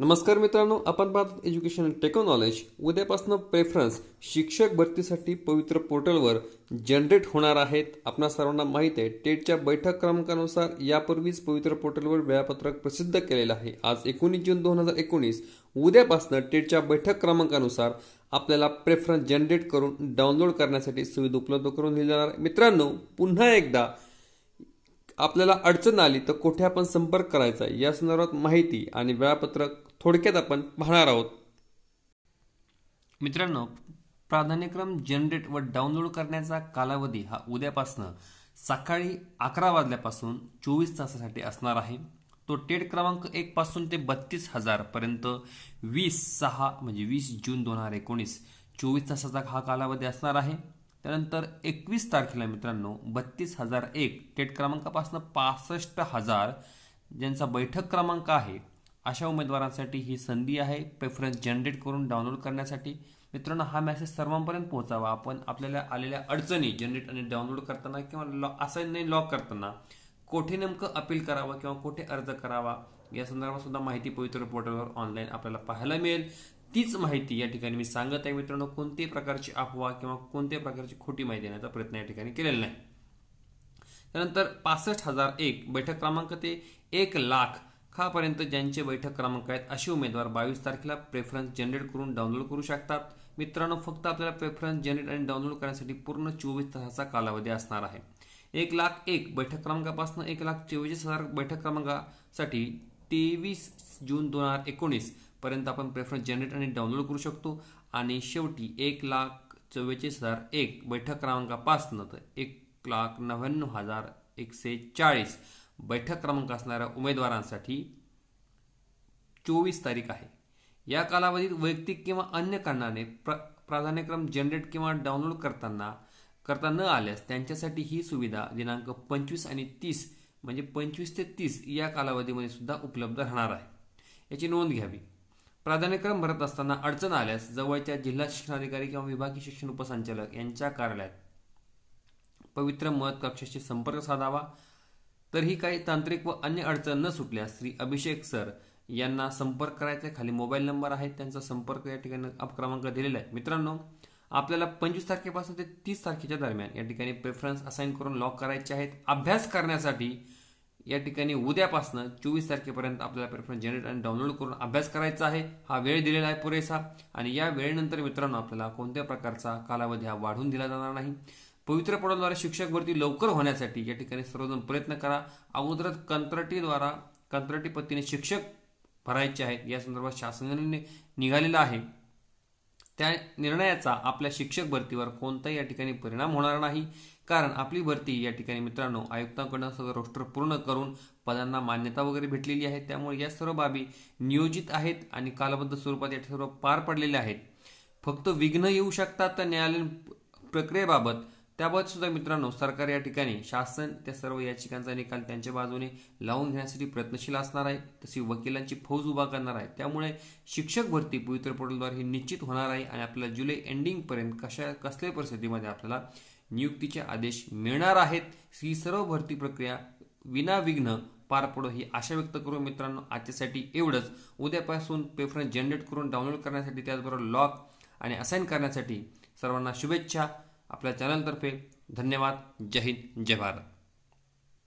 नमस्कार मित्रांनो आपण पाहतात एज्युकेशन टेक्नॉलॉजी उद्यापासून प्रेफरन्स शिक्षक भरतीसाठी पवित्र पोर्टलवर जनरेट होणार आहेत आपणा सर्वांना माहीत आहे टेटच्या बैठक क्रमांकानुसार यापूर्वीच पवित्र पोर्टलवर वेळापत्रक प्रसिद्ध केलेलं आहे आज एकोणीस जून दोन हजार एकोणीस उद्यापासून टेटच्या बैठक क्रमांकानुसार आपल्याला प्रेफरन्स जनरेट करून डाउनलोड करण्यासाठी सुविधा उपलब्ध करून दिली जाणार मित्रांनो पुन्हा एकदा आपल्याला अडचण आली तर कुठे आपण संपर्क करायचा या संदर्भात माहिती आणि वेळापत्रक थोडक्यात आपण पाहणार आहोत मित्रांनो प्राधान्यक्रम जनरेट व डाउनलोड करण्याचा कालावधी हा उद्यापासनं सकाळी अकरा वाजल्यापासून चोवीस तासासाठी असणार आहे तो टेट क्रमांक एक पासून ते बत्तीस पर्यंत वीस सहा म्हणजे वीस जून दोन हजार एकोणीस चोवीस तासाचा हा कालावधी असणार आहे त्यानंतर एकवीस तारखेला मित्रांनो बत्तीस हजार एक टेट क्रमांकापासून पासष्ट हजार ज्यांचा बैठक क्रमांक आहे अशा उमेदवारांसाठी ही संधी आहे प्रेफरन्स जनरेट करून डाउनलोड करण्यासाठी मित्रांनो हा मेसेज सर्वांपर्यंत पोहोचावा आपण आपल्याला आलेल्या अडचणी जनरेट आणि डाउनलोड करताना किंवा लॉ नाही लॉक करताना कोठे नेमकं अपील करावा किंवा कोठे अर्ज करावा या संदर्भात सुद्धा माहिती पवित्र पोर्टलवर ऑनलाईन आपल्याला पाहायला मिळेल तीच माहिती या ठिकाणी मी सांगत आहे मित्रांनो कोणत्याही प्रकारची अफवा किंवा कोणत्याही प्रकारची खोटी माहिती देण्याचा प्रयत्न या ठिकाणी केलेला नाही त्यानंतर पासष्ट हजार एक बैठक क्रमांक ते एक लाख खापर्यंत ज्यांचे बैठक क्रमांक आहेत असे उमेदवार बावीस तारखेला प्रेफरन्स जनरेट करून डाउनलोड करू शकतात मित्रांनो फक्त आपल्याला प्रेफरन्स जनरेट आणि डाउनलोड करण्यासाठी पूर्ण चोवीस तासाचा कालावधी असणार आहे एक लाख एक बैठक क्रमांकापासून एक लाख चोवीस हजार बैठक क्रमांकासाठी तेवीस जून दोन हजार एकोणीस पर्यंत आपण प्रेफरन्स जनरेट आणि डाउनलोड करू शकतो आणि शेवटी एक लाख चव्वेचाळीस हजार एक बैठक क्रमांक न तर एक लाख नव्याण्णव हजार एकशे चाळीस बैठक क्रमांक असणाऱ्या उमेदवारांसाठी चोवीस तारीख आहे या कालावधीत वैयक्तिक किंवा अन्य कारणाने प्र प्राधान्यक्रम जनरेट किंवा डाउनलोड करताना करता न आल्यास त्यांच्यासाठी ही सुविधा दिनांक पंचवीस आणि तीस म्हणजे पंचवीस ते तीस या कालावधीमध्ये सुद्धा उपलब्ध राहणार आहे याची नोंद घ्यावी प्राधान्यक्रम भरत असताना अडचण आल्यास जवळच्या जिल्हा शिक्षणाधिकारी किंवा विभागीय शिक्षण उपसंचालक यांच्या कार्यालयात पवित्र मत कक्षाशी संपर्क साधावा तर ही काही तांत्रिक व अन्य अडचण न सुटल्यास श्री अभिषेक सर यांना संपर्क करायचा खाली मोबाईल नंबर आहे त्यांचा संपर्क या ठिकाणी क्रमांक दिलेला आहे मित्रांनो आपल्याला पंचवीस तारखेपासून ते तीस तारखेच्या दरम्यान या ठिकाणी प्रेफरन्स असाइन करून लॉक करायचे आहेत अभ्यास करण्यासाठी या ठिकाणी उद्यापासनं चोवीस तारखेपर्यंत आपल्याला प्रेफरन्स जनरेट आणि डाउनलोड करून अभ्यास करायचा आहे हा वेळ दिलेला आहे पुरेसा आणि या वेळेनंतर मित्रांनो आपल्याला कोणत्या प्रकारचा कालावधी हा वाढून दिला जाणार नाही पवित्र पडाद्वारे शिक्षक भरती लवकर होण्यासाठी या ठिकाणी सर्वजण प्रयत्न करा अगोदरच कंत्राटीद्वारा कंत्राटी पत्तीने शिक्षक भरायचे आहेत या संदर्भात शासनाने निघालेला आहे त्या निर्णयाचा आपल्या शिक्षक भरतीवर कोणताही या ठिकाणी परिणाम होणार नाही कारण आपली भरती या ठिकाणी मित्रांनो आयुक्तांकडून सगळं रोस्टर पूर्ण करून पदांना मान्यता वगैरे भेटलेली आहे त्यामुळे या सर्व बाबी नियोजित आहेत आणि कालबद्ध स्वरूपात या सर्व पार पडलेल्या आहेत फक्त विघ्न येऊ शकतात तर न्यायालयीन प्रक्रियेबाबत त्याबाबत सुद्धा मित्रांनो सरकार या ठिकाणी शासन त्या सर्व याचिकांचा निकाल त्यांच्या बाजूने लावून घेण्यासाठी प्रयत्नशील असणार आहे तशी वकिलांची फौज उभा करणार आहे त्यामुळे शिक्षक भरती पवित्र पोर्टलद्वारे ही निश्चित होणार आहे आणि आपल्याला जुलै एंडिंगपर्यंत कशा कसल्या परिस्थितीमध्ये आपल्याला नियुक्तीचे आदेश मिळणार आहेत ही सर्व भरती प्रक्रिया विनाविघ्न पार पडो ही आशा व्यक्त करू मित्रांनो आजच्यासाठी एवढंच उद्यापासून पेपरन्स जनरेट करून डाउनलोड करण्यासाठी त्याचबरोबर लॉक आणि असाईन करण्यासाठी सर्वांना शुभेच्छा आपल्या चॅनलतर्फे धन्यवाद जय हिंद जय भारत